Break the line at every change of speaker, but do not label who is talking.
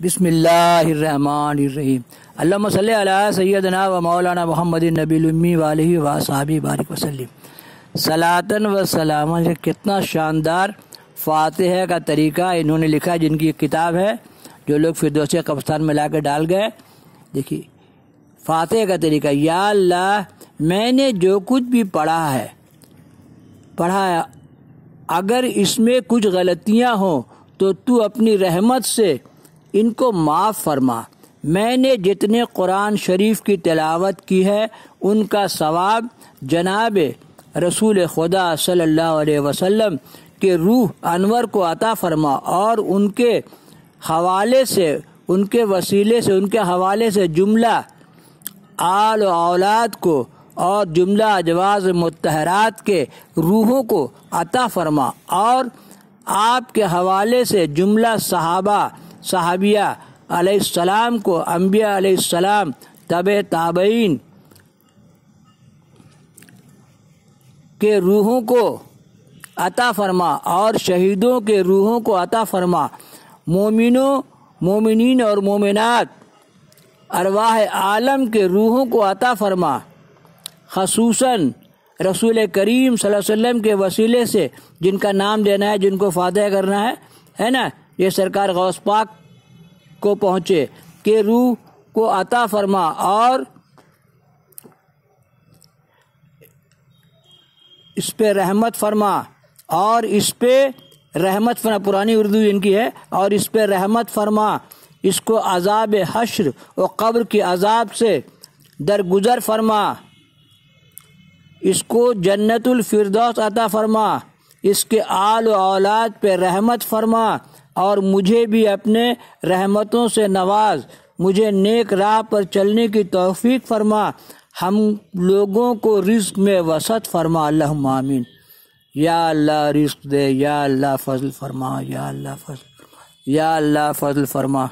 बिसमीम अल्लाम सल सैदना व मौलाना मोहम्मद नबीमी वाल वाबी बारिक वसलम सलातन व सलाम कितना शानदार फातह का तरीका इन्होंने लिखा जिनकी एक किताब है जो लोग फिर दोस्त कब्रस्तान में ला कर डाल गए देखिए फातह का तरीका या अल्लाह मैंने जो कुछ भी पढ़ा है पढ़ा है अगर इसमें कुछ गलतियाँ हों तो तू अपनी रहमत से इनको माफ़ फरमा मैंने जितने कुरान शरीफ की तिलावत की है उनका सवाब जनाब रसूल खुदा सल्लल्लाहु अलैहि वसल्लम के रूह अनवर को अता फरमा और उनके हवाले से उनके वसीले से उनके हवाले से जुमला आल औलाद को और जुमला अजवाज मतहरात के रूहों को अता फरमा और आपके हवाले से जुमला सहाबा सहाबिया सलाम को अम्बिया सलाम तब ताबीन के रूहों को अता फरमा और शहीदों के रूहों को अता फरमा मोमिनों मोमिन और मोमिनत अरवाह आलम के रूहों को अता फरमा खसूस रसूल करीम वसल्लम के वसीले से जिनका नाम देना है जिनको फ़ातह करना है है ना ये सरकार गौस पाक को पहुँचे के रूह को अता फरमा और इस पे रहमत फरमा और इस पे रहमत फरमा पुरानी उर्दू इनकी है और इस पे रहमत फरमा इसको अजाब हश्र और कब्र के अजाब से दरगुजर फरमा इसको जन्नतुल फिरदौस अता फरमा इसके आल औलाद पे रहमत फरमा और मुझे भी अपने रहमतों से नवाज मुझे नेक राह पर चलने की तौफीक फरमा हम लोगों को रिस्क में वसत फरमा अल्लाह मामिन या अल्लाह रिस्क दे या अल्लाह फजल फरमा या अल्लाह फजल फरमा या अल्लाह फजल फरमा